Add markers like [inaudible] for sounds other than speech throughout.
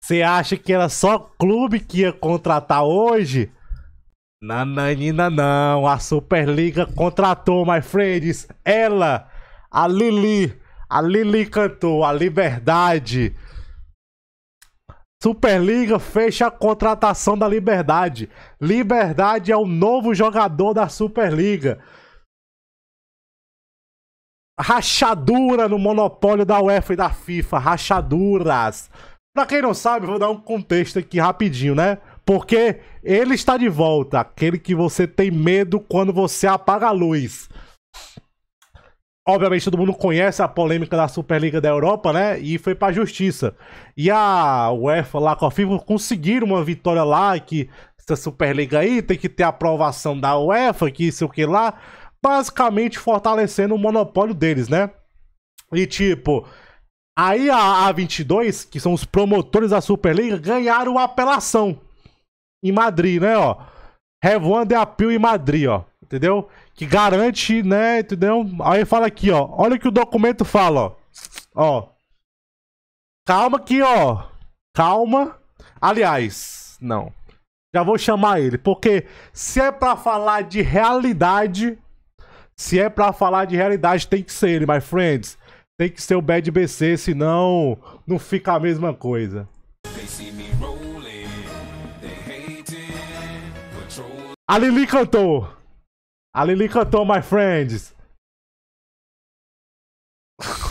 Você acha que era só clube que ia contratar hoje? Nananina não, a Superliga contratou, my friends, ela, a Lili, a Lili cantou, a Liberdade. Superliga fecha a contratação da Liberdade. Liberdade é o novo jogador da Superliga. Rachadura no monopólio da UEFA e da FIFA. Rachaduras. Pra quem não sabe, vou dar um contexto aqui rapidinho, né? Porque ele está de volta. Aquele que você tem medo quando você apaga a luz. Obviamente, todo mundo conhece a polêmica da Superliga da Europa, né? E foi pra justiça. E a UEFA lá com a FIFA conseguiram uma vitória lá que essa Superliga aí tem que ter aprovação da UEFA, que sei o que lá basicamente fortalecendo o monopólio deles, né? E tipo, aí a A22, que são os promotores da Superliga, ganharam apelação em Madrid, né, ó? Revoando a Apil em Madrid, ó. Entendeu? Que garante, né, entendeu? Aí fala aqui, ó. Olha o que o documento fala, ó. Ó. Calma aqui, ó. Calma. Aliás, não. Já vou chamar ele, porque se é para falar de realidade, se é para falar de realidade, tem que ser ele, my friends. Tem que ser o Bad BC, senão não fica a mesma coisa. A Lili cantou. A Lili cantou, my friends.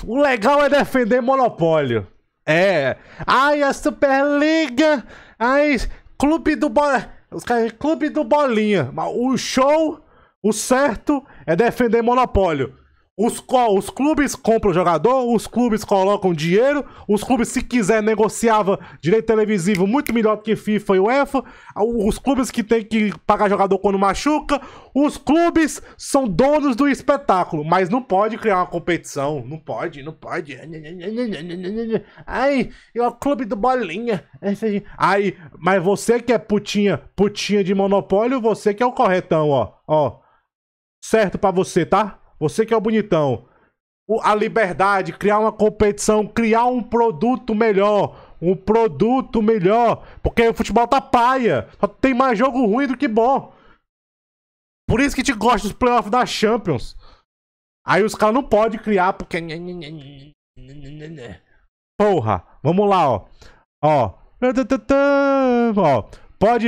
O legal é defender monopólio. É. Ai, a Superliga. Ai, Clube do Bola. Os caras, Clube do Bolinha. O show o certo é defender monopólio. Os, os, clubes compram o jogador, os clubes colocam dinheiro, os clubes, se quiser, negociava direito televisivo muito melhor do que FIFA e UEFA. Os clubes que tem que pagar jogador quando machuca. Os clubes são donos do espetáculo, mas não pode criar uma competição. Não pode, não pode. Ai, é o clube do bolinha. Ai, mas você que é putinha, putinha de monopólio, você que é o corretão, ó. Ó certo para você, tá? Você que é o bonitão. O, a liberdade, criar uma competição, criar um produto melhor. Um produto melhor. Porque o futebol tá paia. Só tem mais jogo ruim do que bom. Por isso que te gosta dos playoffs da Champions. Aí os caras não podem criar porque. Porra, vamos lá, ó. Ó. Ó. Pode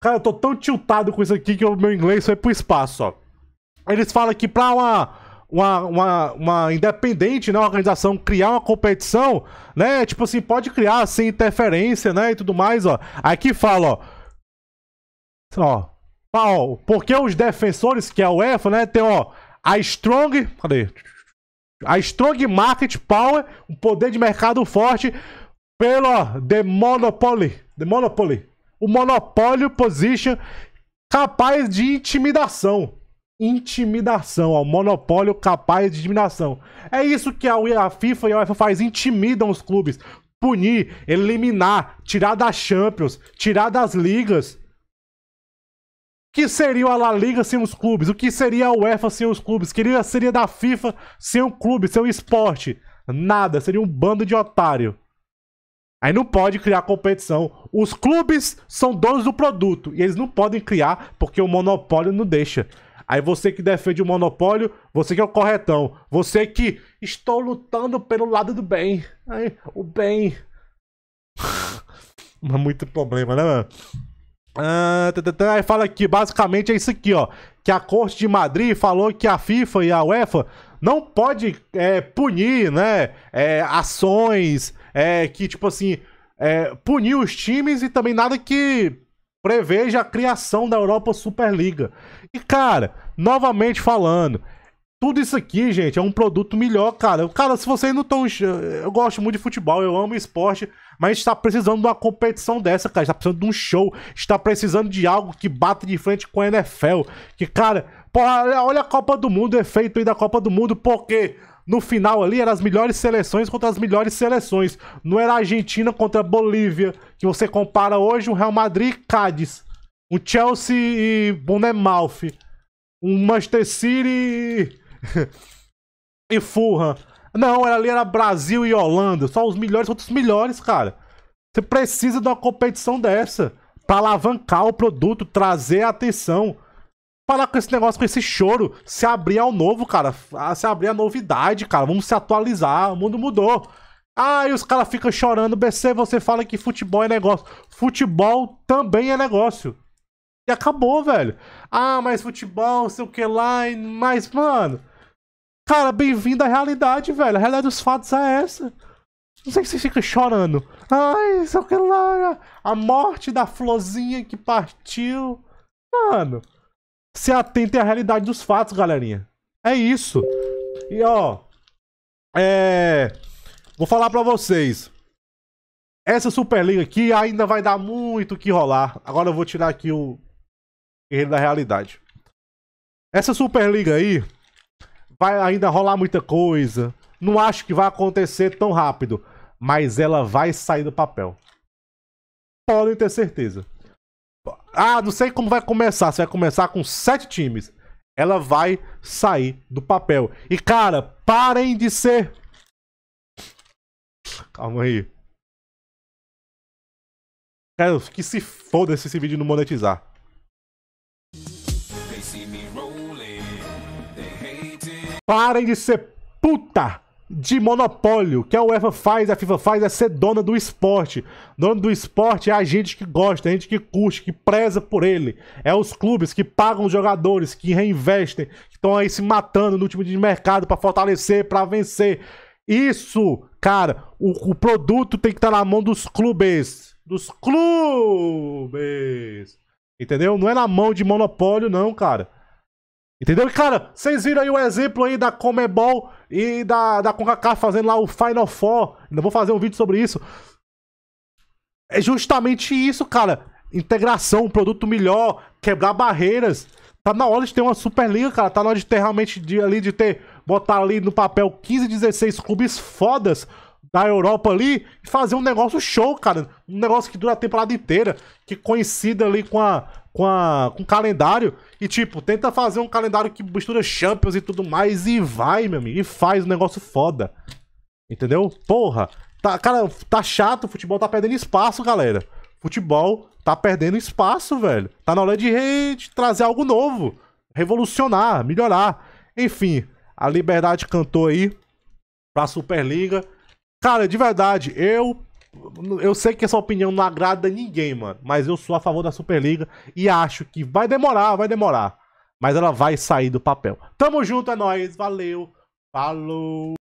Cara, eu tô tão tiltado com isso aqui que o meu inglês foi pro espaço, ó. Eles falam que pra uma, uma, uma, uma independente, né, uma organização criar uma competição, né, tipo assim, pode criar sem assim, interferência, né, e tudo mais, ó. Aqui fala, ó. Ó, ó, porque os defensores, que é a UEFA, né, tem, ó, a strong... Cadê? A strong market power, um poder de mercado forte, pelo, ó, the monopoly. The monopoly o monopólio position capaz de intimidação. Intimidação, ó, monopólio capaz de intimidação. É isso que a FIFA e a UEFA faz, intimidam os clubes, punir, eliminar, tirar das Champions, tirar das ligas. O que seria a La Liga sem os clubes? O que seria a UEFA sem os clubes? O que seria da FIFA sem o clube, sem o esporte? Nada, seria um bando de otário. Aí não pode criar competição. Os clubes são donos do produto e eles não podem criar porque o monopólio não deixa. Aí você que defende o monopólio, você que é o corretão, você que estou lutando pelo lado do bem. Aí, o bem. [laughs] Muito problema, né, mano? Ah, tá, tá, tá. aí fala que basicamente é isso aqui, ó. Que a Corte de Madrid falou que a FIFA e a UEFA não pode é, punir, né, é, ações é, que, tipo assim, é, punir os times e também nada que preveja a criação da Europa Superliga. E, cara, novamente falando, tudo isso aqui, gente, é um produto melhor, cara. Cara, se vocês não estão. Eu gosto muito de futebol, eu amo esporte, mas a gente tá precisando de uma competição dessa, cara. A gente tá precisando de um show. A gente tá precisando de algo que bata de frente com a NFL. Que, cara, porra, olha a Copa do Mundo, o efeito aí da Copa do Mundo, porque no final ali eram as melhores seleções contra as melhores seleções. Não era a Argentina contra a Bolívia, que você compara hoje o Real Madrid e Cádiz. O Chelsea e Bournemouth. o Manchester City e... [laughs] e Fulham. Não, era ali era Brasil e Holanda. Só os melhores contra os melhores, cara. Você precisa de uma competição dessa para alavancar o produto, trazer atenção parar com esse negócio, com esse choro, se abrir ao novo, cara, ah, se abrir à novidade, cara, vamos se atualizar, o mundo mudou. ai ah, os caras ficam chorando, BC, você fala que futebol é negócio. Futebol também é negócio. E acabou, velho. Ah, mas futebol, sei o que lá, mas, mano. Cara, bem-vindo à realidade, velho. A realidade dos fatos é essa. Não sei se você fica chorando. Ai, sei o que lá. A morte da florzinha que partiu. Mano se atentem à realidade dos fatos, galerinha. É isso. E ó, é... vou falar para vocês. Essa Superliga aqui ainda vai dar muito o que rolar. Agora eu vou tirar aqui o guerreiro da realidade. Essa Superliga aí vai ainda rolar muita coisa. Não acho que vai acontecer tão rápido, mas ela vai sair do papel. Podem ter certeza. Ah, não sei como vai começar. Se vai começar com sete times. Ela vai sair do papel. E, cara, parem de ser. Calma aí. Cara, que se foda se esse vídeo não monetizar. Parem de ser puta! de monopólio que a UEFA faz, a FIFA faz, é ser dona do esporte. Dona do esporte é a gente que gosta, a gente que curte, que preza por ele. É os clubes que pagam os jogadores, que reinvestem, que estão aí se matando no último de mercado para fortalecer, para vencer. Isso, cara, o, o produto tem que estar tá na mão dos clubes. Dos clubes. Entendeu? Não é na mão de monopólio, não, cara. Entendeu? E, cara, vocês viram aí o exemplo aí da Comebol e da, da CONCACAF fazendo lá o Final Four. Ainda vou fazer um vídeo sobre isso. É justamente isso, cara. Integração, produto melhor, quebrar barreiras. Tá na hora de ter uma Superliga, cara. Tá na hora de ter realmente de, ali de ter, botar ali no papel 15, 16 clubes fodas da Europa ali e fazer um negócio show, cara. Um negócio que dura a temporada inteira, que coincida ali com a com a com o calendário e tipo, tenta fazer um calendário que mistura Champions e tudo mais e vai, meu amigo, e faz um negócio foda. Entendeu? Porra, tá, cara, tá chato, o futebol tá perdendo espaço, galera. Futebol tá perdendo espaço, velho. Tá na hora de, re... de trazer algo novo, revolucionar, melhorar. Enfim, a Liberdade cantou aí pra Superliga. Cara, de verdade, eu. Eu sei que essa opinião não agrada ninguém, mano. Mas eu sou a favor da Superliga e acho que vai demorar, vai demorar. Mas ela vai sair do papel. Tamo junto, é nóis. Valeu. Falou.